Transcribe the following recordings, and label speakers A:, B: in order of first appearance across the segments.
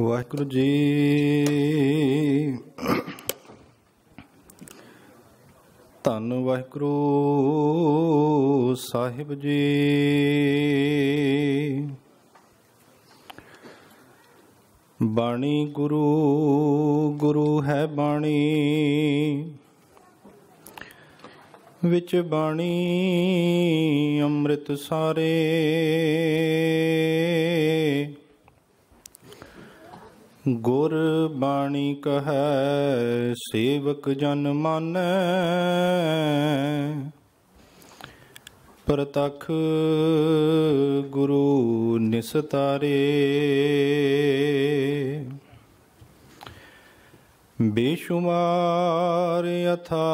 A: ਵਾਹਿਗੁਰੂ ਜੀ ਧੰਨ ਵਾਹਿਗੁਰੂ ਸਾਹਿਬ ਜੀ ਬਾਣੀ ਗੁਰੂ ਗੁਰੂ ਹੈ ਬਾਣੀ ਵਿੱਚ ਬਾਣੀ ਅੰਮ੍ਰਿਤ ਸਾਰੇ ਗੁਰ ਬਾਣੀ ਕਹੈ ਸੇਵਕ ਜਨ ਮਾਨੈ ਪ੍ਰਤਖ ਗੁਰੂ ਨਿਸਤਾਰੇ ਬੇਸ਼ੁਮਾਰ ਅਥਾ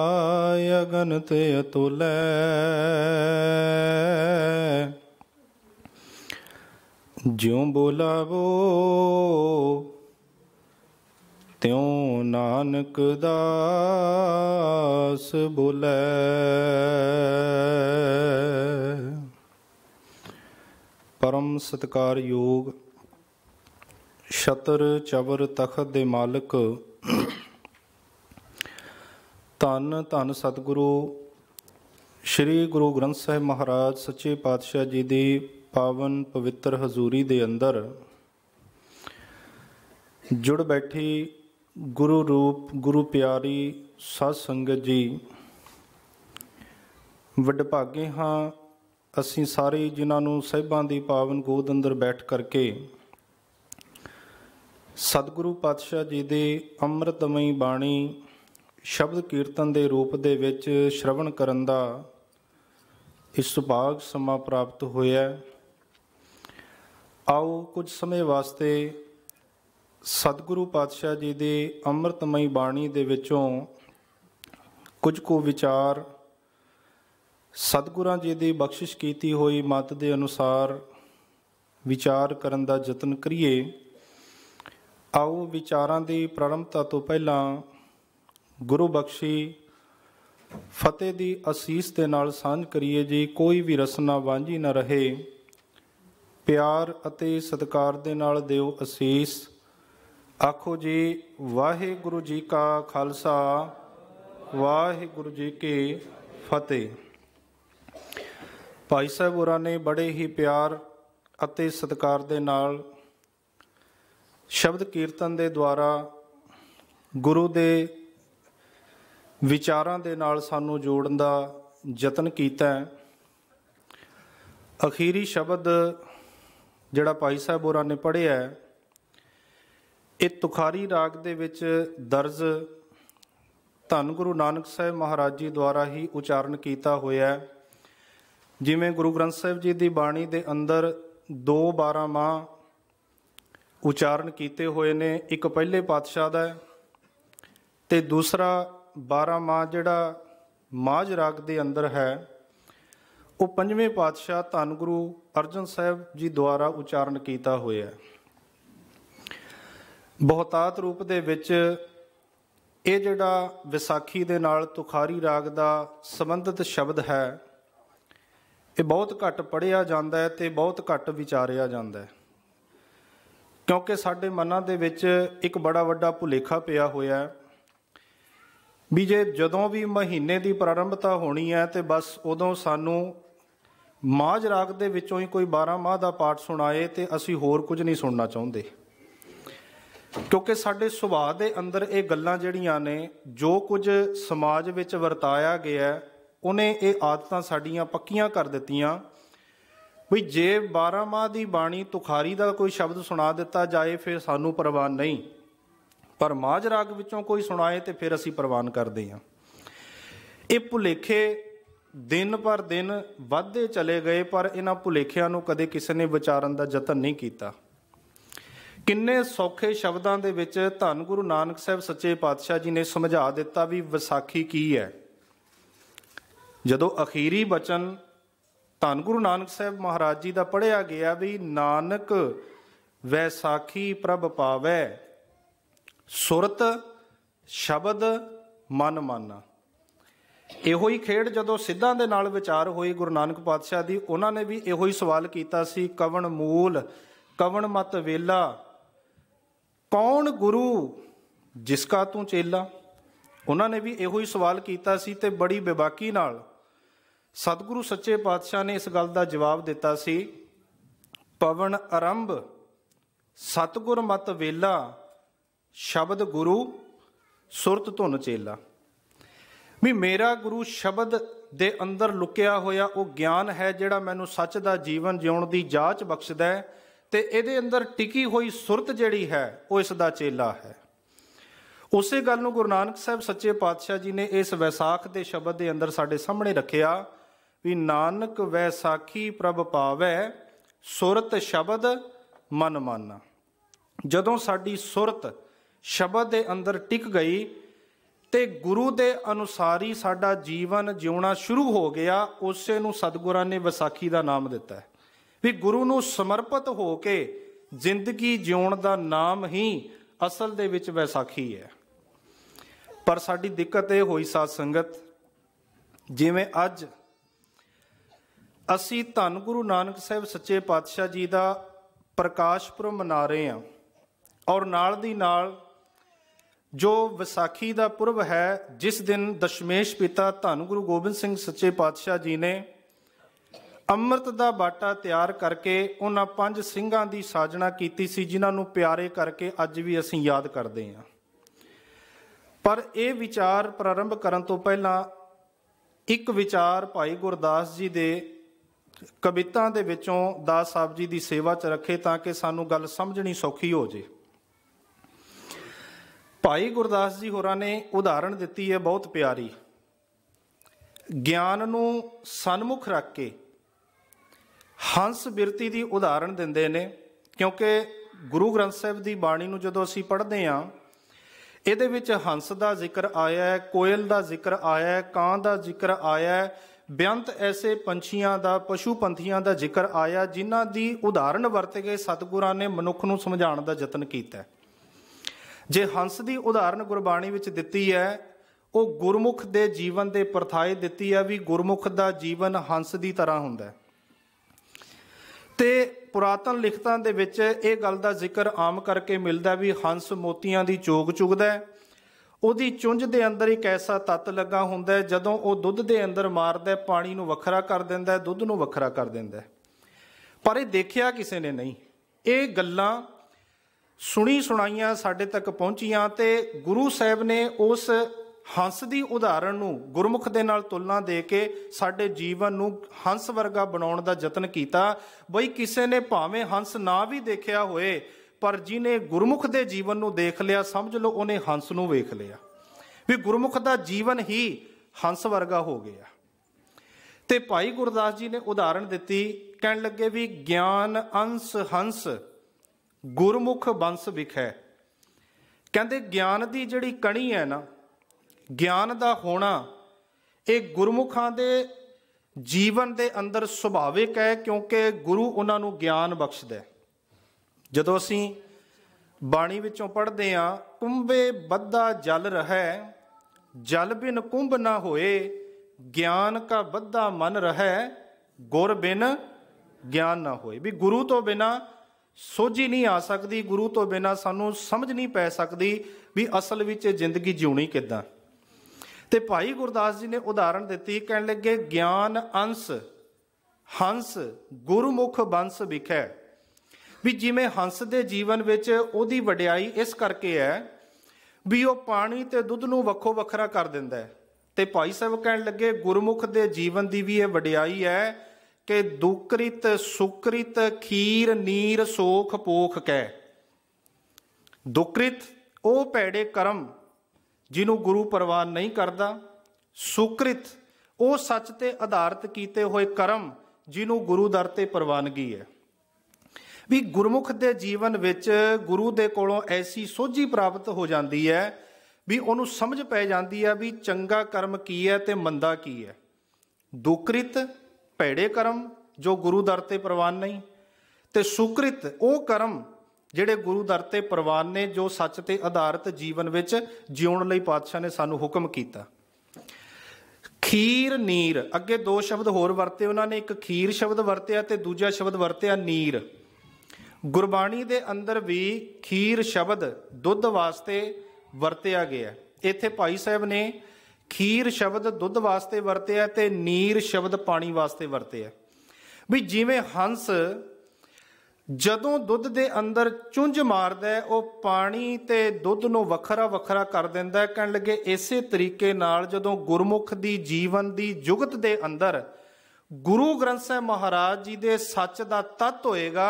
A: ਅਗਨਤ ਅਤੁਲੈ ਜਿਉ ਬੋਲਾਵੋ ਤਿਉ ਨਾਨਕ ਦਾਸ ਬੋਲੇ ਪਰਮ ਸਤਕਾਰ ਯੋਗ ਛਤਰ ਚਵਰ ਤਖਤ ਦੇ ਮਾਲਕ ਤਨ ਤਨ ਸਤਿਗੁਰੂ ਸ੍ਰੀ ਗੁਰੂ ਗ੍ਰੰਥ ਸਾਹਿਬ ਮਹਾਰਾਜ ਸੱਚੇ ਪਾਤਸ਼ਾਹ ਜੀ ਦੀ ਪਾਵਨ ਪਵਿੱਤਰ ਹਜ਼ੂਰੀ ਦੇ ਅੰਦਰ ਜੁੜ ਬੈਠੀ ਗੁਰੂ ਰੂਪ ਗੁਰੂ ਪਿਆਰੀ ਸਾਧ ਸੰਗਤ ਜੀ ਵਡਭਾਗੇ ਹਾਂ ਅਸੀਂ ਸਾਰੇ ਜਿਨ੍ਹਾਂ ਨੂੰ ਸਹਿਬਾਂ ਦੀ ਪਾਵਨ ਗੋਦ ਅੰਦਰ ਬੈਠ ਕਰਕੇ ਸਤਿਗੁਰੂ ਪਾਤਸ਼ਾਹ ਜੀ ਦੇ ਅੰਮ੍ਰਿਤਮਈ ਬਾਣੀ ਸ਼ਬਦ ਕੀਰਤਨ ਦੇ ਰੂਪ ਦੇ ਵਿੱਚ ਸ਼ਰਵਣ ਕਰਨ ਦਾ ਇਸ ਸੁਭਾਗ ਸਮਾ ਪ੍ਰਾਪਤ ਹੋਇਆ ਆਓ ਕੁਝ ਸਮੇਂ ਵਾਸਤੇ ਸਤਿਗੁਰੂ ਪਾਤਸ਼ਾਹ ਜੀ ਦੇ ਅੰਮ੍ਰਿਤਮਈ ਬਾਣੀ ਦੇ ਵਿੱਚੋਂ ਕੁਝ ਕੋ ਵਿਚਾਰ ਸਤਿਗੁਰਾਂ ਜੀ ਦੀ ਬਖਸ਼ਿਸ਼ ਕੀਤੀ ਹੋਈ ਮਤ ਦੇ ਅਨੁਸਾਰ ਵਿਚਾਰ ਕਰਨ ਦਾ ਯਤਨ ਕਰੀਏ ਆਓ ਵਿਚਾਰਾਂ ਦੀ ਪ੍ਰਾਰੰਭਤਾ ਤੋਂ ਪਹਿਲਾਂ ਗੁਰੂ ਬਖਸ਼ੀ ਫਤਿਹ ਦੀ ਅਸੀਸ ਦੇ ਨਾਲ ਸਾਂਝ ਕਰੀਏ ਜੀ ਕੋਈ ਵੀ ਰਸਨਾ ਵਾਂਝੀ ਨਾ ਰਹੇ ਪਿਆਰ ਅਤੇ ਸਤਿਕਾਰ ਦੇ ਨਾਲ ਦਿਓ ਅਸੀਸ ਆਖੋ ਜੀ ਵਾਹਿਗੁਰੂ ਜੀ ਕਾ ਖਾਲਸਾ ਵਾਹਿਗੁਰੂ ਜੀ ਕੀ ਫਤਿਹ ਭਾਈ ਸਾਹਿਬ ਹੋਰਾਂ ਨੇ ਬੜੇ ਹੀ ਪਿਆਰ ਅਤੇ ਸਤਿਕਾਰ ਦੇ ਨਾਲ ਸ਼ਬਦ ਕੀਰਤਨ ਦੇ ਦੁਆਰਾ ਗੁਰੂ ਦੇ ਵਿਚਾਰਾਂ ਦੇ ਨਾਲ ਸਾਨੂੰ ਜੋੜਨ ਦਾ ਯਤਨ ਕੀਤਾ ਹੈ ਅਖੀਰੀ ਸ਼ਬਦ ਜਿਹੜਾ ਭਾਈ ਸਾਹਿਬ ਹੋਰਾਂ ਨੇ ਪੜ੍ਹਿਆ ਹੈ ਇਹ ਤੁਖਾਰੀ ਰਾਗ ਦੇ ਵਿੱਚ ਦਰਜ ਧੰਨ ਗੁਰੂ ਨਾਨਕ ਸਾਹਿਬ ਮਹਾਰਾਜ ਜੀ ਦੁਆਰਾ ਹੀ ਉਚਾਰਨ ਕੀਤਾ ਹੋਇਆ ਹੈ ਜਿਵੇਂ ਗੁਰੂ ਗ੍ਰੰਥ ਸਾਹਿਬ ਜੀ ਦੀ ਬਾਣੀ ਦੇ ਅੰਦਰ ਦੋ 12 ਮਾਹ ਉਚਾਰਨ ਕੀਤੇ ਹੋਏ ਨੇ ਇੱਕ ਪਹਿਲੇ ਪਾਤਸ਼ਾਹ ਦਾ ਤੇ ਦੂਸਰਾ 12 ਮਾਹ ਜਿਹੜਾ ਮਾਝ ਰਾਗ ਦੇ ਅੰਦਰ ਹੈ ਉਹ ਪੰਜਵੇਂ ਪਾਤਸ਼ਾਹ ਧੰਨ ਗੁਰੂ ਅਰਜਨ ਸਾਹਿਬ ਜੀ ਦੁਆਰਾ ਉਚਾਰਨ ਕੀਤਾ ਹੋਇਆ ਹੈ ਬਹੁਤਾਤ ਰੂਪ ਦੇ ਵਿੱਚ ਇਹ ਜਿਹੜਾ ਵਿਸਾਖੀ ਦੇ ਨਾਲ ਤੁਖਾਰੀ ਰਾਗ ਦਾ ਸੰਬੰਧਿਤ ਸ਼ਬਦ ਹੈ ਇਹ ਬਹੁਤ ਘੱਟ ਪੜਿਆ ਜਾਂਦਾ ਹੈ ਤੇ ਬਹੁਤ ਘੱਟ ਵਿਚਾਰਿਆ ਜਾਂਦਾ ਹੈ ਕਿਉਂਕਿ ਸਾਡੇ ਮਨਾਂ ਦੇ ਵਿੱਚ ਇੱਕ ਬੜਾ ਵੱਡਾ ਭੁਲੇਖਾ ਪਿਆ ਹੋਇਆ ਹੈ ਵੀ ਜੇ ਜਦੋਂ ਵੀ ਮਹੀਨੇ ਦੀ ਪ੍ਰਾਰੰਭਤਾ ਹੋਣੀ ਹੈ ਤੇ ਬਸ ਉਦੋਂ ਸਾਨੂੰ ਮਾਝ ਰਾਗ ਦੇ ਵਿੱਚੋਂ ਹੀ ਕੋਈ 12 ਮਾਹ ਦਾ ਪਾਠ ਸੁਣਾਏ ਤੇ ਅਸੀਂ ਹੋਰ ਕੁਝ ਨਹੀਂ ਸੁਣਨਾ ਚਾਹੁੰਦੇ ਕਿਉਂਕਿ ਸਾਡੇ ਸੁਭਾਅ ਦੇ ਅੰਦਰ ਇਹ ਗੱਲਾਂ ਜਿਹੜੀਆਂ ਨੇ ਜੋ ਕੁਝ ਸਮਾਜ ਵਿੱਚ ਵਰਤਾਇਆ ਗਿਆ ਉਹਨੇ ਇਹ ਆਦਤਾਂ ਸਾਡੀਆਂ ਪੱਕੀਆਂ ਕਰ ਦਿੱਤੀਆਂ ਵੀ ਜੇ 12 ਮਾਹ ਦੀ ਬਾਣੀ ਤੁਖਾਰੀ ਦਾ ਕੋਈ ਸ਼ਬਦ ਸੁਣਾ ਦਿੱਤਾ ਜਾਏ ਫਿਰ ਸਾਨੂੰ ਪਰਵਾਹ ਨਹੀਂ ਪਰ ਮਾਜ ਰਾਗ ਵਿੱਚੋਂ ਕੋਈ ਸੁਣਾਏ ਤੇ ਫਿਰ ਅਸੀਂ ਪ੍ਰਵਾਨ ਕਰਦੇ ਹਾਂ ਇਹ ਭੁਲੇਖੇ ਦਿਨ ਪਰ ਦਿਨ ਵੱਧਦੇ ਚਲੇ ਗਏ ਪਰ ਇਹਨਾਂ ਭੁਲੇਖਿਆਂ ਨੂੰ ਕਦੇ ਕਿਸੇ ਨੇ ਵਿਚਾਰਨ ਦਾ ਯਤਨ ਨਹੀਂ ਕੀਤਾ ਕਿੰਨੇ ਸੌਖੇ ਸ਼ਬਦਾਂ ਦੇ ਵਿੱਚ ਧੰਨ ਗੁਰੂ ਨਾਨਕ ਸਾਹਿਬ ਸੱਚੇ ਪਾਤਸ਼ਾਹ ਜੀ ਨੇ ਸਮਝਾ ਦਿੱਤਾ ਵੀ ਵਿਸਾਖੀ ਕੀ ਹੈ ਜਦੋਂ ਅਖੀਰੀ ਬਚਨ ਧੰਨ ਗੁਰੂ ਨਾਨਕ ਸਾਹਿਬ ਮਹਾਰਾਜ ਜੀ ਦਾ ਪੜਿਆ ਗਿਆ ਵੀ ਨਾਨਕ ਵੈਸਾਖੀ ਪ੍ਰਭ ਪਾਵੇ ਸੁਰਤ ਸ਼ਬਦ ਮਨ ਮਾਨਾ ਇਹੋ ਹੀ ਖੇਡ ਜਦੋਂ ਸਿੱਧਾਂ ਦੇ ਨਾਲ ਵਿਚਾਰ ਹੋਈ ਗੁਰੂ ਨਾਨਕ ਪਾਤਸ਼ਾਹ ਦੀ ਉਹਨਾਂ ਨੇ ਵੀ ਇਹੋ ਹੀ ਸਵਾਲ ਕੀਤਾ ਸੀ ਕਵਣ ਮੂਲ ਕਵਣ ਮਤ ਵੇਲਾ ਕੌਣ ਗੁਰੂ ਜਿਸ ਕਾ ਤੂੰ ਚੇਲਾ ਉਹਨਾਂ ਨੇ ਵੀ ਇਹੋ ਹੀ ਸਵਾਲ ਕੀਤਾ ਸੀ ਤੇ ਬੜੀ ਬੇਬਾਕੀ ਨਾਲ ਸਤਿਗੁਰੂ ਸੱਚੇ ਪਾਤਸ਼ਾਹ ਨੇ ਇਸ ਗੱਲ ਦਾ ਜਵਾਬ ਦਿੱਤਾ ਸੀ ਪਵਨ ਆਰੰਭ ਸਤਗੁਰ ਮਤ ਵੇਲਾ ਸ਼ਬਦ ਗੁਰੂ ਸੁਰਤ ਧੁਨ ਚੇਲਾ ਵੀ ਮੇਰਾ ਗੁਰੂ ਸ਼ਬਦ ਦੇ ਅੰਦਰ ਲੁਕਿਆ ਹੋਇਆ ਉਹ ਗਿਆਨ ਹੈ ਜਿਹੜਾ ਮੈਨੂੰ ਸੱਚ ਦਾ ਜੀਵਨ ਜਿਉਣ ਦੀ ਜਾਚ ਬਖਸ਼ਦਾ ਹੈ ਤੇ ਇਹਦੇ ਅੰਦਰ ਟਿਕੀ ਹੋਈ ਸੁਰਤ ਜਿਹੜੀ ਹੈ ਉਹ ਇਸ ਦਾ ਚੇਲਾ ਹੈ ਉਸੇ ਗੱਲ ਨੂੰ ਗੁਰੂ ਨਾਨਕ ਸਾਹਿਬ ਸੱਚੇ ਪਾਤਸ਼ਾਹ ਜੀ ਨੇ ਇਸ ਵਿਸਾਖ ਦੇ ਸ਼ਬਦ ਦੇ ਅੰਦਰ ਸਾਡੇ ਸਾਹਮਣੇ ਰੱਖਿਆ ਵੀ ਨਾਨਕ ਵੈਸਾਖੀ ਪ੍ਰਭ ਪਾਵੈ ਸੁਰਤ ਸ਼ਬਦ ਮਨ ਮਾਨਾ ਜਦੋਂ ਸਾਡੀ ਸੁਰਤ ਸ਼ਬਦ ਦੇ ਅੰਦਰ ਟਿਕ ਗਈ ਤੇ ਗੁਰੂ ਦੇ ਅਨੁਸਾਰੀ ਸਾਡਾ ਜੀਵਨ ਜਿਉਣਾ ਸ਼ੁਰੂ ਹੋ ਗਿਆ ਉਸੇ ਨੂੰ ਸਤਿਗੁਰਾਂ ਨੇ ਵਿਸਾਖੀ ਦਾ ਨਾਮ ਦਿੱਤਾ ਹੈ ਵੀ ਗੁਰੂ ਨੂੰ ਸਮਰਪਿਤ ਹੋ ਕੇ ਜ਼ਿੰਦਗੀ ਜਿਉਣ ਦਾ ਨਾਮ ਹੀ ਅਸਲ ਦੇ ਵਿੱਚ ਵਿਸਾਖੀ ਹੈ ਪਰ ਸਾਡੀ ਦਿੱਕਤ ਇਹ ਹੋਈ ਸਾਧ ਸੰਗਤ ਜਿਵੇਂ ਅੱਜ ਅਸੀਂ ਧੰਨ ਗੁਰੂ ਨਾਨਕ ਸਾਹਿਬ ਸੱਚੇ ਪਾਤਸ਼ਾਹ ਜੀ ਦਾ ਪ੍ਰਕਾਸ਼ ਪੁਰਬ ਮਨਾ ਰਹੇ ਹਾਂ ਔਰ ਨਾਲ ਦੀ ਨਾਲ ਜੋ ਵਿਸਾਖੀ ਦਾ ਪੁਰਬ ਹੈ ਜਿਸ ਦਿਨ ਦਸ਼ਮੇਸ਼ ਪਿਤਾ ਧੰਨ ਗੁਰੂ ਗੋਬਿੰਦ ਸਿੰਘ ਸੱਚੇ ਪਾਤਸ਼ਾਹ ਜੀ ਨੇ ਅੰਮ੍ਰਿਤ ਦਾ ਬਾਟਾ ਤਿਆਰ ਕਰਕੇ ਉਹਨਾਂ ਪੰਜ ਸਿੰਘਾਂ ਦੀ ਸਾਜਣਾ ਕੀਤੀ ਸੀ ਜਿਨ੍ਹਾਂ ਨੂੰ ਪਿਆਰੇ ਕਰਕੇ ਅੱਜ ਵੀ ਅਸੀਂ ਯਾਦ ਕਰਦੇ ਹਾਂ ਪਰ ਇਹ ਵਿਚਾਰ ਪ੍ਰਾਰੰਭ ਕਰਨ ਤੋਂ ਪਹਿਲਾਂ ਇੱਕ ਵਿਚਾਰ ਭਾਈ ਗੁਰਦਾਸ ਜੀ ਦੇ ਕਵਿਤਾ ਦੇ ਵਿੱਚੋਂ ਦਾਸ ਸਾਹਿਬ ਜੀ ਦੀ ਸੇਵਾ 'ਚ ਰੱਖੇ ਤਾਂ ਕਿ ਸਾਨੂੰ ਗੱਲ ਸਮਝਣੀ ਸੌਖੀ ਹੋ ਜੇ ਭਾਈ ਗੁਰਦਾਸ ਜੀ ਹੋਰਾਂ ਨੇ ਉਦਾਹਰਣ ਦਿੱਤੀ ਹੈ ਬਹੁਤ ਪਿਆਰੀ ਗਿਆਨ ਨੂੰ ਸਨਮੁਖ ਰੱਖ ਕੇ ਹੰਸ ਬਿਰਤੀ ਦੀ ਉਦਾਹਰਣ ਦਿੰਦੇ ਨੇ ਕਿਉਂਕਿ ਗੁਰੂ ਗ੍ਰੰਥ ਸਾਹਿਬ ਦੀ ਬਾਣੀ ਨੂੰ ਜਦੋਂ ਅਸੀਂ ਪੜ੍ਹਦੇ ਹਾਂ ਇਹਦੇ ਵਿੱਚ ਹੰਸ ਦਾ ਜ਼ਿਕਰ ਆਇਆ ਹੈ ਕੋਇਲ ਦਾ ਜ਼ਿਕਰ ਆਇਆ ਹੈ ਕਾਂ ਦਾ ਜ਼ਿਕਰ ਆਇਆ ਹੈ ਬਿਆੰਤ ਐਸੇ ਪੰਛੀਆਂ ਦਾ ਪਸ਼ੂ ਪੰਥੀਆਂ ਦਾ ਜ਼ਿਕਰ ਆਇਆ ਜਿਨ੍ਹਾਂ ਦੀ ਉਦਾਹਰਣ ਵਰਤ ਕੇ ਸਤਿਗੁਰਾਂ ਨੇ ਮਨੁੱਖ ਨੂੰ ਸਮਝਾਉਣ ਦਾ ਯਤਨ ਕੀਤਾ ਜੇ ਹੰਸ ਦੀ ਉਦਾਹਰਣ ਗੁਰਬਾਣੀ ਵਿੱਚ ਦਿੱਤੀ ਹੈ ਉਹ ਗੁਰਮੁਖ ਦੇ ਜੀਵਨ ਦੇ ਪਰਥਾਏ ਦਿੱਤੀ ਹੈ ਵੀ ਗੁਰਮੁਖ ਦਾ ਜੀਵਨ ਹੰਸ ਦੀ ਤਰ੍ਹਾਂ ਹੁੰਦਾ ਹੈ ਤੇ ਪੁਰਾਤਨ ਲਿਖਤਾਂ ਦੇ ਵਿੱਚ ਇਹ ਗੱਲ ਦਾ ਜ਼ਿਕਰ ਆਮ ਕਰਕੇ ਮਿਲਦਾ ਵੀ ਹੰਸ ਮੋਤੀਆਂ ਦੀ ਚੋਗ ਚੁਗਦਾ ਉਹਦੀ ਚੁੰਝ ਦੇ ਅੰਦਰ ਇੱਕ ਐਸਾ ਤੱਤ ਲੱਗਾ ਹੁੰਦਾ ਜਦੋਂ ਉਹ ਦੁੱਧ ਦੇ ਅੰਦਰ ਮਾਰਦਾ ਪਾਣੀ ਨੂੰ ਵੱਖਰਾ ਕਰ ਦਿੰਦਾ ਦੁੱਧ ਨੂੰ ਵੱਖਰਾ ਕਰ ਦਿੰਦਾ ਪਰ ਇਹ ਦੇਖਿਆ ਕਿਸੇ ਨੇ ਨਹੀਂ ਇਹ ਗੱਲਾਂ ਸੁਣੀ ਸੁਣਾਈਆਂ ਸਾਡੇ ਤੱਕ ਪਹੁੰਚੀਆਂ ਤੇ ਗੁਰੂ ਸਾਹਿਬ ਨੇ ਉਸ ਹੰਸ ਦੀ ਉਦਾਹਰਣ ਨੂੰ ਗੁਰਮੁਖ ਦੇ ਨਾਲ ਤੁਲਨਾ ਦੇ ਕੇ ਸਾਡੇ ਜੀਵਨ ਨੂੰ ਹੰਸ ਵਰਗਾ ਬਣਾਉਣ ਦਾ ਯਤਨ ਕੀਤਾ ਬਈ ਕਿਸੇ ਨੇ ਭਾਵੇਂ ਹੰਸ ਨਾ ਵੀ ਦੇਖਿਆ ਹੋਏ ਪਰ ਜਿਨੇ ਗੁਰਮੁਖ ਦੇ ਜੀਵਨ ਨੂੰ ਦੇਖ ਲਿਆ ਸਮਝ ਲਓ ਉਹਨੇ ਹੰਸ ਨੂੰ ਵੇਖ ਲਿਆ ਵੀ ਗੁਰਮੁਖ ਦਾ ਜੀਵਨ ਹੀ ਹੰਸ ਵਰਗਾ ਹੋ ਗਿਆ ਤੇ ਭਾਈ ਗੁਰਦਾਸ ਜੀ ਨੇ ਉਦਾਹਰਣ ਦਿੱਤੀ ਕਹਿਣ ਲੱਗੇ ਵੀ ਗਿਆਨ ਅੰਸ ਹੰਸ ਗੁਰਮੁਖ ਬੰਸ ਵਿਖੇ ਕਹਿੰਦੇ ਗਿਆਨ ਦੀ ਜਿਹੜੀ ਕਣੀ ਹੈ ਨਾ ਗਿਆਨ ਦਾ ਹੋਣਾ ਇਹ ਗੁਰਮੁਖਾਂ ਦੇ ਜੀਵਨ ਦੇ ਅੰਦਰ ਸੁਭਾਵਿਕ ਹੈ ਕਿਉਂਕਿ ਗੁਰੂ ਉਹਨਾਂ ਨੂੰ ਗਿਆਨ ਬਖਸ਼ਦਾ ਹੈ ਜਦੋਂ ਅਸੀਂ ਬਾਣੀ ਵਿੱਚੋਂ ਪੜ੍ਹਦੇ ਹਾਂ ਕੁੰਬੇ ਬੱਧਾ ਜਲ ਰਹਿ ਜਲ ਬਿਨ ਕੁੰਭ ਨਾ ਹੋਏ ਗਿਆਨ ਕਾ ਬੱਧਾ ਮਨ ਰਹਿ ਗੁਰ ਬਿਨ ਗਿਆਨ ਨਾ ਹੋਏ ਵੀ ਗੁਰੂ ਤੋਂ ਬਿਨਾ ਸੋਝੀ ਨਹੀਂ ਆ ਸਕਦੀ ਗੁਰੂ ਤੋਂ ਬਿਨਾ ਸਾਨੂੰ ਸਮਝ ਨਹੀਂ ਪੈ ਸਕਦੀ ਵੀ ਅਸਲ ਵਿੱਚ ਜ਼ਿੰਦਗੀ ਜਿਉਣੀ ਕਿਦਾਂ ਤੇ ਭਾਈ ਗੁਰਦਾਸ ਜੀ ਨੇ ਉਦਾਹਰਣ ਦਿੱਤੀ ਕਹਿਣ ਲੱਗੇ ਗਿਆਨ ਅੰਸ ਹੰਸ ਗੁਰਮੁਖ ਬੰਸ ਵਿਖੇ ਵੀ ਜਿਵੇਂ ਹੰਸ ਦੇ ਜੀਵਨ ਵਿੱਚ ਉਹਦੀ ਵਡਿਆਈ ਇਸ ਕਰਕੇ ਹੈ ਵੀ ਉਹ ਪਾਣੀ ਤੇ ਦੁੱਧ ਨੂੰ ਵੱਖੋ ਵੱਖਰਾ ਕਰ ਦਿੰਦਾ ਹੈ ਤੇ ਭਾਈ ਸਾਹਿਬ ਕਹਿਣ ਲੱਗੇ ਗੁਰਮੁਖ ਦੇ ਜੀਵਨ ਦੀ ਵੀ ਇਹ ਵਡਿਆਈ ਹੈ ਕਿ ਦੁਕ੍ਰਿਤ ਸੁਕ੍ਰਿਤ ਖੀਰ ਨੀਰ ਸੋਖ ਪੋਖ ਕੈ ਦੁਕ੍ਰਿਤ ਉਹ ਭੈੜੇ ਕਰਮ ਜਿਹਨੂੰ ਗੁਰੂ ਪਰਵਾਹ ਨਹੀਂ ਕਰਦਾ ਸੁਕ੍ਰਿਤ ਉਹ ਸੱਚ ਤੇ ਆਧਾਰਿਤ ਕੀਤੇ ਹੋਏ ਕਰਮ ਜਿਹਨੂੰ ਗੁਰੂ ਦਰ ਤੇ ਪ੍ਰਵਾਨਗੀ ਹੈ ਵੀ ਗੁਰਮੁਖ ਦੇ ਜੀਵਨ ਵਿੱਚ ਗੁਰੂ ਦੇ ਕੋਲੋਂ ਐਸੀ ਸੋਝੀ ਪ੍ਰਾਪਤ ਹੋ ਜਾਂਦੀ ਹੈ ਵੀ ਉਹਨੂੰ ਸਮਝ ਪੈ ਜਾਂਦੀ ਹੈ ਵੀ ਚੰਗਾ ਕਰਮ ਕੀ ਹੈ ਤੇ ਮੰਦਾ ਕੀ ਹੈ ਦੁਕ੍ਰਿਤ ਭੈੜੇ ਕਰਮ ਜੋ ਗੁਰੂ ਦਰ ਤੇ ਪ੍ਰਵਾਨ ਨਹੀਂ ਤੇ ਸੁਕ੍ਰਿਤ ਉਹ ਕਰਮ ਜਿਹੜੇ ਗੁਰੂ ਦਰ ਤੇ ਪ੍ਰਵਾਨ ਨੇ ਜੋ ਸੱਚ ਤੇ ਆਧਾਰਿਤ ਜੀਵਨ ਵਿੱਚ ਜਿਉਣ ਲਈ ਪਾਤਸ਼ਾਹ ਨੇ ਸਾਨੂੰ ਹੁਕਮ ਕੀਤਾ ਖੀਰ ਨੀਰ ਅੱਗੇ ਦੋ ਸ਼ਬਦ ਹੋਰ ਵਰਤੇ ਉਹਨਾਂ ਨੇ ਇੱਕ ਖੀਰ ਸ਼ਬਦ ਵਰਤਿਆ ਤੇ ਦੂਜਾ ਸ਼ਬਦ ਵਰਤਿਆ ਨੀਰ ਗੁਰਬਾਣੀ ਦੇ ਅੰਦਰ ਵੀ ਖੀਰ ਸ਼ਬਦ ਦੁੱਧ ਵਾਸਤੇ ਵਰਤਿਆ ਗਿਆ ਇੱਥੇ ਭਾਈ ਸਾਹਿਬ ਨੇ ਖੀਰ ਸ਼ਬਦ ਦੁੱਧ ਵਾਸਤੇ ਵਰਤਿਆ ਤੇ ਨੀਰ ਸ਼ਬਦ ਪਾਣੀ ਵਾਸਤੇ ਵਰਤਿਆ ਵੀ ਜਿਵੇਂ ਹੰਸ ਜਦੋਂ ਦੁੱਧ ਦੇ ਅੰਦਰ ਚੁੰਝ ਮਾਰਦਾ ਹੈ ਉਹ ਪਾਣੀ ਤੇ ਦੁੱਧ ਨੂੰ ਵੱਖਰਾ ਵੱਖਰਾ ਕਰ ਦਿੰਦਾ ਹੈ ਕਹਿਣ ਲੱਗੇ ਇਸੇ ਤਰੀਕੇ ਨਾਲ ਜਦੋਂ ਗੁਰਮੁਖ ਦੀ ਜੀਵਨ ਦੀ ਜੁਗਤ ਦੇ ਅੰਦਰ ਗੁਰੂ ਗ੍ਰੰਥ ਸਾਹਿਬ ਮਹਾਰਾਜ ਜੀ ਦੇ ਸੱਚ ਦਾ ਤਤ ਹੋਏਗਾ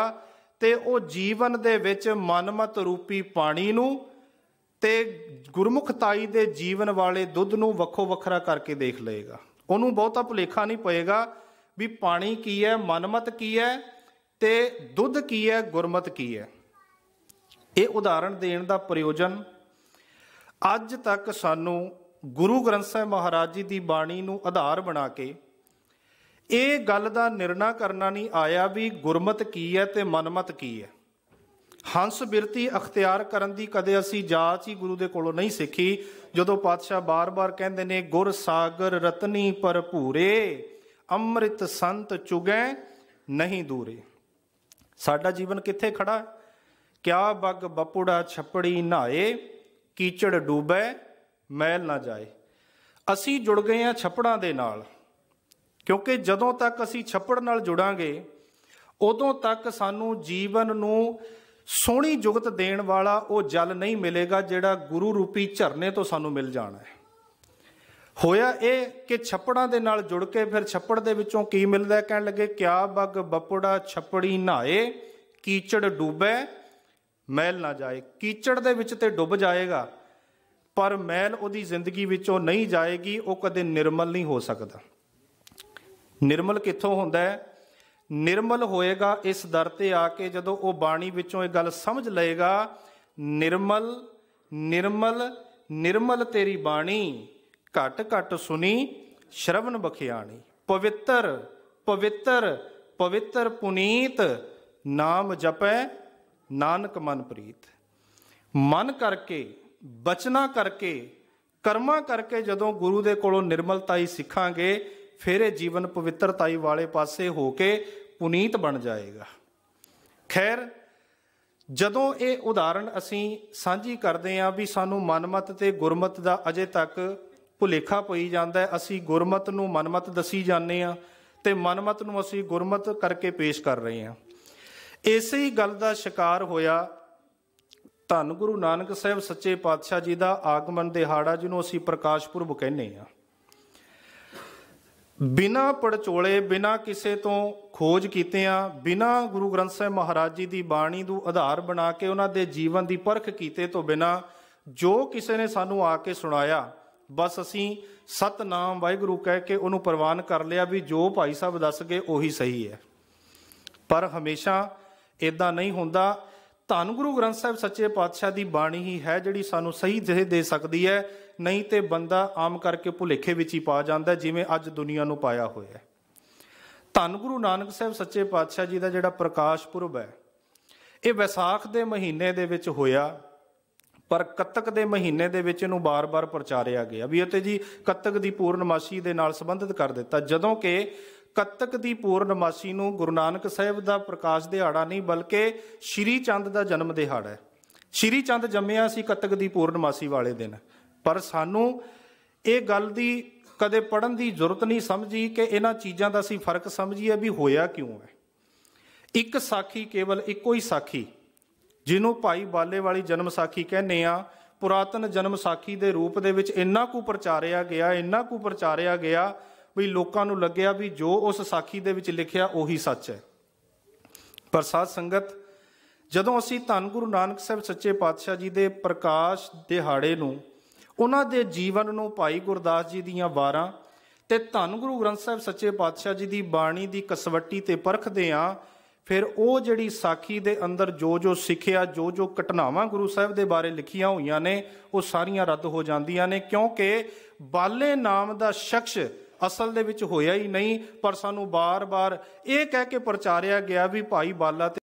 A: ਤੇ ਉਹ ਜੀਵਨ ਦੇ ਵਿੱਚ ਮਨਮਤ ਰੂਪੀ ਪਾਣੀ ਨੂੰ ਤੇ ਗੁਰਮੁਖਤਾਈ ਦੇ ਜੀਵਨ ਵਾਲੇ ਦੁੱਧ ਨੂੰ ਵੱਖੋ ਵੱਖਰਾ ਕਰਕੇ ਦੇਖ ਲਏਗਾ ਉਹਨੂੰ ਬਹੁਤਾ ਭੁਲੇਖਾ ਨਹੀਂ ਪਏਗਾ ਵੀ ਪਾਣੀ ਕੀ ਹੈ ਮਨਮਤ ਕੀ ਹੈ ਤੇ ਦੁੱਧ ਕੀ ਹੈ ਗੁਰਮਤ ਕੀ ਹੈ ਇਹ ਉਦਾਹਰਣ ਦੇਣ ਦਾ ਪ੍ਰਯੋਜਨ ਅੱਜ ਤੱਕ ਸਾਨੂੰ ਗੁਰੂ ਗ੍ਰੰਥ ਸਾਹਿਬ ਮਹਾਰਾਜ ਜੀ ਦੀ ਬਾਣੀ ਨੂੰ ਆਧਾਰ ਬਣਾ ਕੇ ਇਹ ਗੱਲ ਦਾ ਨਿਰਣਾ ਕਰਨਾ ਨਹੀਂ ਆਇਆ ਵੀ ਗੁਰਮਤ ਕੀ ਹੈ ਤੇ ਮਨਮਤ ਕੀ ਹੈ ਹੰਸ ਬਿਰਤੀ ਅਖਤਿਆਰ ਕਰਨ ਦੀ ਕਦੇ ਅਸੀਂ ਜਾਚ ਹੀ ਗੁਰੂ ਦੇ ਕੋਲੋਂ ਨਹੀਂ ਸਿੱਖੀ ਜਦੋਂ ਪਾਤਸ਼ਾਹ ਬਾਰ-ਬਾਰ ਕਹਿੰਦੇ ਨੇ ਗੁਰ ਸਾਗਰ ਰਤਨੀ ਭਰਪੂਰੇ ਅੰਮ੍ਰਿਤ ਸੰਤ ਚੁਗੈ ਨਹੀਂ ਦੂਰੇ ਸਾਡਾ ਜੀਵਨ ਕਿੱਥੇ ਖੜਾ ਕਿਆ ਬੱਗ ਬਪੂੜਾ ਛੱਪੜੀ ਨਹਾਏ ਕੀਚੜ ਡੂਬੈ ਮੈਲ ਨਾ ਜਾਏ ਅਸੀਂ ਜੁੜ ਗਏ ਆ ਛੱਪੜਾਂ ਦੇ ਨਾਲ ਕਿਉਂਕਿ ਜਦੋਂ ਤੱਕ ਅਸੀਂ ਛੱਪੜ ਨਾਲ ਜੁੜਾਂਗੇ ਉਦੋਂ ਤੱਕ ਸਾਨੂੰ ਜੀਵਨ ਨੂੰ ਸੋਹਣੀ ਜੁਗਤ ਦੇਣ ਵਾਲਾ ਉਹ ਜਲ ਨਹੀਂ ਮਿਲੇਗਾ ਜਿਹੜਾ ਗੁਰੂ ਰੂਪੀ ਝਰਨੇ ਤੋਂ ਸਾਨੂੰ ਮਿਲ ਜਾਣਾ ਹੈ ਹੋਇਆ ਇਹ ਕਿ ਛੱਪੜਾਂ ਦੇ ਨਾਲ ਜੁੜ ਕੇ ਫਿਰ ਛੱਪੜ ਦੇ ਵਿੱਚੋਂ ਕੀ ਮਿਲਦਾ ਕਹਿਣ ਲੱਗੇ ਕਿਆ ਬਗ ਬੱਪੜਾ ਛੱਪੜੀ ਨਹਾਏ ਕੀਚੜ ਡੂਬੇ ਮੈਲ ਨਾ ਜਾਏ ਕੀਚੜ ਦੇ ਵਿੱਚ ਤੇ ਡੁੱਬ ਜਾਏਗਾ ਪਰ ਮੈਲ ਉਹਦੀ ਜ਼ਿੰਦਗੀ ਵਿੱਚੋਂ ਨਹੀਂ ਜਾਏਗੀ ਉਹ ਕਦੇ ਨਿਰਮਲ ਨਹੀਂ ਹੋ ਸਕਦਾ ਨਿਰਮਲ ਕਿੱਥੋਂ ਹੁੰਦਾ ਹੈ ਨਿਰਮਲ ਹੋਏਗਾ ਇਸ ਦਰ ਤੇ ਆ ਕੇ ਜਦੋਂ ਉਹ ਬਾਣੀ ਵਿੱਚੋਂ ਇਹ ਗੱਲ ਸਮਝ ਲਏਗਾ ਨਿਰਮਲ ਨਿਰਮਲ ਨਿਰਮਲ ਤੇਰੀ ਬਾਣੀ ਘਟ ਘਟ ਸੁਣੀ ਸ਼ਰਵਨ ਬਖਿਆਣੀ ਪਵਿੱਤਰ ਪਵਿੱਤਰ ਪਵਿੱਤਰ ਪੁਨੀਤ ਨਾਮ ਜਪੈ ਨਾਨਕ ਮਨ ਪ੍ਰੀਤ ਮਨ ਕਰਕੇ ਬਚਨਾ ਕਰਕੇ ਕਰਮਾ ਕਰਕੇ ਜਦੋਂ ਗੁਰੂ ਦੇ ਕੋਲੋਂ ਨਿਰਮਲਤਾਈ ਸਿੱਖਾਂਗੇ ਫਿਰ ਇਹ ਜੀਵਨ ਪਵਿੱਤਰਤਾਈ ਵਾਲੇ ਪਾਸੇ ਹੋ ਕੇ ਪੁਨੀਤ ਬਣ ਜਾਏਗਾ ਖੈਰ ਜਦੋਂ ਇਹ ਉਦਾਹਰਣ ਅਸੀਂ ਸਾਂਝੀ ਕਰਦੇ ਆਂ ਵੀ ਸਾਨੂੰ ਮਨਮਤ ਤੇ ਗੁਰਮਤ ਦਾ ਅਜੇ ਤੱਕ ਭੁਲੇਖਾ ਪਈ ਜਾਂਦਾ ਹੈ ਅਸੀਂ ਗੁਰਮਤ ਨੂੰ ਮਨਮਤ ਦਸੀ ਜਾਂਦੇ ਆ ਤੇ ਮਨਮਤ ਨੂੰ ਅਸੀਂ ਗੁਰਮਤ ਕਰਕੇ ਪੇਸ਼ ਕਰ ਰਹੇ ਆ ਇਸੇ ਹੀ ਗੱਲ ਦਾ ਸ਼ਿਕਾਰ ਹੋਇਆ ਧੰਨ ਗੁਰੂ ਨਾਨਕ ਸਾਹਿਬ ਸੱਚੇ ਪਾਤਸ਼ਾਹ ਜੀ ਦਾ ਆਗਮਨ ਦਿਹਾੜਾ ਜਿਹਨੂੰ ਅਸੀਂ ਪ੍ਰਕਾਸ਼ ਪੁਰਬ ਕਹਿੰਦੇ ਆ ਬਿਨਾ ਪੜਚੋਲੇ ਬਿਨਾ ਕਿਸੇ ਤੋਂ ਖੋਜ ਕੀਤੇ ਆ ਬਿਨਾ ਗੁਰੂ ਗ੍ਰੰਥ ਸਾਹਿਬ ਮਹਾਰਾਜ ਜੀ ਦੀ ਬਾਣੀ ਨੂੰ ਆਧਾਰ ਬਣਾ ਕੇ ਉਹਨਾਂ ਦੇ ਜੀਵਨ ਦੀ ਪਰਖ ਕੀਤੇ ਤੋਂ ਬਿਨਾ ਜੋ ਕਿਸੇ ਨੇ ਸਾਨੂੰ ਆ ਕੇ ਸੁਣਾਇਆ ਬਸ ਅਸੀਂ ਸਤਨਾਮ ਵਾਹਿਗੁਰੂ ਕਹਿ ਕੇ ਉਹਨੂੰ ਪ੍ਰਵਾਨ ਕਰ ਲਿਆ ਵੀ ਜੋ ਭਾਈ ਸਾਹਿਬ ਦੱਸ ਗਏ ਉਹੀ ਸਹੀ ਹੈ ਪਰ ਹਮੇਸ਼ਾ ਇਦਾਂ ਨਹੀਂ ਹੁੰਦਾ ਧੰਨ ਗੁਰੂ ਗ੍ਰੰਥ ਸਾਹਿਬ ਸੱਚੇ ਪਾਤਸ਼ਾਹ ਦੀ ਬਾਣੀ ਹੀ ਹੈ ਜਿਹੜੀ ਸਾਨੂੰ ਸਹੀ ਜਿਹੇ ਦੇ ਸਕਦੀ ਹੈ ਨਹੀਂ ਤੇ ਬੰਦਾ ਆਮ ਕਰਕੇ ਭੁਲੇਖੇ ਵਿੱਚ ਹੀ ਪਾ ਜਾਂਦਾ ਜਿਵੇਂ ਅੱਜ ਦੁਨੀਆ ਨੂੰ ਪਾਇਆ ਹੋਇਆ ਹੈ ਧੰਨ ਗੁਰੂ ਨਾਨਕ ਸਾਹਿਬ ਸੱਚੇ ਪਾਤਸ਼ਾਹ ਜੀ ਦਾ ਜਿਹੜਾ ਪ੍ਰਕਾਸ਼ ਪੁਰਬ ਹੈ ਇਹ ਵਿਸਾਖ ਦੇ ਮਹੀਨੇ ਦੇ ਵਿੱਚ ਹੋਇਆ ਪਰ ਕੱਤਕ ਦੇ ਮਹੀਨੇ ਦੇ ਵਿੱਚ ਇਹਨੂੰ ਬਾਰ-ਬਾਰ ਪ੍ਰਚਾਰਿਆ ਗਿਆ ਵੀ ਅਤੇ ਜੀ ਕੱਤਕ ਦੀ ਪੂਰਨਮਾਸ਼ੀ ਦੇ ਨਾਲ ਸੰਬੰਧਿਤ ਕਰ ਦਿੱਤਾ ਜਦੋਂ ਕਿ ਕੱਤਕ ਦੀ ਪੂਰਨਮਾਸ਼ੀ ਨੂੰ ਗੁਰੂ ਨਾਨਕ ਸਾਹਿਬ ਦਾ ਪ੍ਰਕਾਸ਼ ਦਿਹਾੜਾ ਨਹੀਂ ਬਲਕਿ ਸ਼੍ਰੀ ਚੰਦ ਦਾ ਜਨਮ ਦਿਹਾੜਾ ਹੈ ਸ਼੍ਰੀ ਚੰਦ ਜੰਮਿਆ ਸੀ ਕੱਤਕ ਦੀ ਪੂਰਨਮਾਸ਼ੀ ਵਾਲੇ ਦਿਨ ਪਰ ਸਾਨੂੰ ਇਹ ਗੱਲ ਦੀ ਕਦੇ ਪੜਨ ਦੀ ਜ਼ਰੂਰਤ ਨਹੀਂ ਸਮਝੀ ਕਿ ਇਹਨਾਂ ਚੀਜ਼ਾਂ ਦਾ ਅਸੀਂ ਫਰਕ ਸਮਝੀਏ ਵੀ ਹੋਇਆ ਕਿਉਂ ਹੈ ਇੱਕ ਸਾਖੀ ਕੇਵਲ ਇੱਕੋ ਹੀ ਸਾਖੀ ਜਿਹਨੂੰ ਭਾਈ ਬਾਲੇ ਵਾਲੀ ਜਨਮ ਸਾਖੀ ਕਹਿੰਦੇ ਆ ਪੁਰਾਤਨ ਜਨਮ ਸਾਖੀ ਦੇ ਰੂਪ ਦੇ ਵਿੱਚ ਇੰਨਾ ਕੁ ਪ੍ਰਚਾਰਿਆ ਗਿਆ ਇੰਨਾ ਕੁ ਪ੍ਰਚਾਰਿਆ ਗਿਆ ਵੀ ਲੋਕਾਂ ਨੂੰ ਲੱਗਿਆ ਵੀ ਜੋ ਉਸ ਸਾਖੀ ਦੇ ਵਿੱਚ ਲਿਖਿਆ ਉਹੀ ਸੱਚ ਹੈ ਪਰ ਸਾਧ ਸੰਗਤ ਜਦੋਂ ਅਸੀਂ ਧੰਨ ਗੁਰੂ ਨਾਨਕ ਸਾਹਿਬ ਸੱਚੇ ਪਾਤਸ਼ਾਹ ਜੀ ਦੇ ਪ੍ਰਕਾਸ਼ ਦਿਹਾੜੇ ਨੂੰ ਉਹਨਾਂ ਦੇ ਜੀਵਨ ਨੂੰ ਭਾਈ ਗੁਰਦਾਸ ਜੀ ਦੀਆਂ ਵਾਰਾਂ ਤੇ ਧੰਨ ਗੁਰੂ ਗ੍ਰੰਥ ਸਾਹਿਬ ਸੱਚੇ ਪਾਤਸ਼ਾਹ ਜੀ ਦੀ ਬਾਣੀ ਦੀ ਕਸਵੱਟੀ ਤੇ ਪਰਖਦੇ ਆਂ ਫਿਰ ਉਹ ਜਿਹੜੀ ਸਾਖੀ ਦੇ ਅੰਦਰ ਜੋ ਜੋ ਸਿੱਖਿਆ ਜੋ ਜੋ ਘਟਨਾਵਾਂ ਗੁਰੂ ਸਾਹਿਬ ਦੇ ਬਾਰੇ ਲਿਖੀਆਂ ਹੋਈਆਂ ਨੇ ਉਹ ਸਾਰੀਆਂ ਰੱਦ ਹੋ ਜਾਂਦੀਆਂ ਨੇ ਕਿਉਂਕਿ ਬਾਲੇ ਨਾਮ ਦਾ ਸ਼ਖਸ ਅਸਲ ਦੇ ਵਿੱਚ ਹੋਇਆ ਹੀ ਨਹੀਂ ਪਰ ਸਾਨੂੰ ਬਾਰ-ਬਾਰ ਇਹ ਕਹਿ ਕੇ ਪ੍ਰਚਾਰਿਆ ਗਿਆ ਵੀ ਭਾਈ ਬਾਲਾ